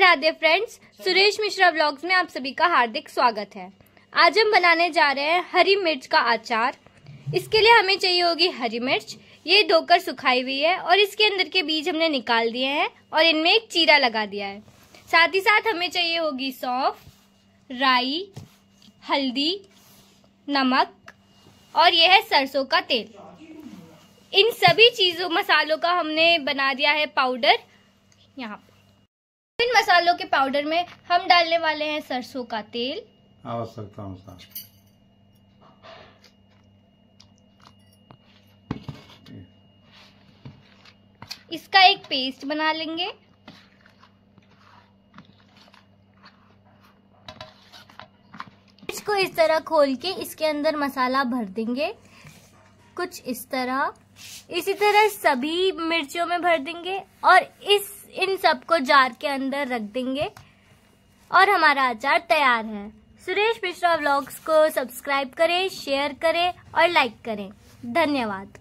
Radhe friends Suresh Mishra blogs में आप सभी का हार्दिक स्वागत है आज हम बनाने जा रहे हैं हरी मिर्च का अचार इसके लिए हमें चाहिए होगी हरी मिर्च ये धोकर सुखाई हुई है और इसके अंदर के बीज हमने निकाल दिए हैं और इनमें एक चीरा लगा दिया है साथ ही साथ हमें चाहिए होगी सौंफ राई हल्दी नमक और यह है सरसों का तेल इन सभी चीज़ों मसालों का हमने बना दिया है पाउडर यहाँ मसालों के पाउडर में हम डालने वाले हैं सरसों का तेल आवश्यकता अनुसार इसका एक पेस्ट बना लेंगे इसको इस तरह खोल के इसके अंदर मसाला भर देंगे कुछ इस तरह इसी तरह सभी मिर्चों में भर देंगे और इस इन सबको जार के अंदर रख देंगे और हमारा अचार तैयार है सुरेश मिश्रा व्लॉग्स को सब्सक्राइब करें शेयर करें और लाइक करें धन्यवाद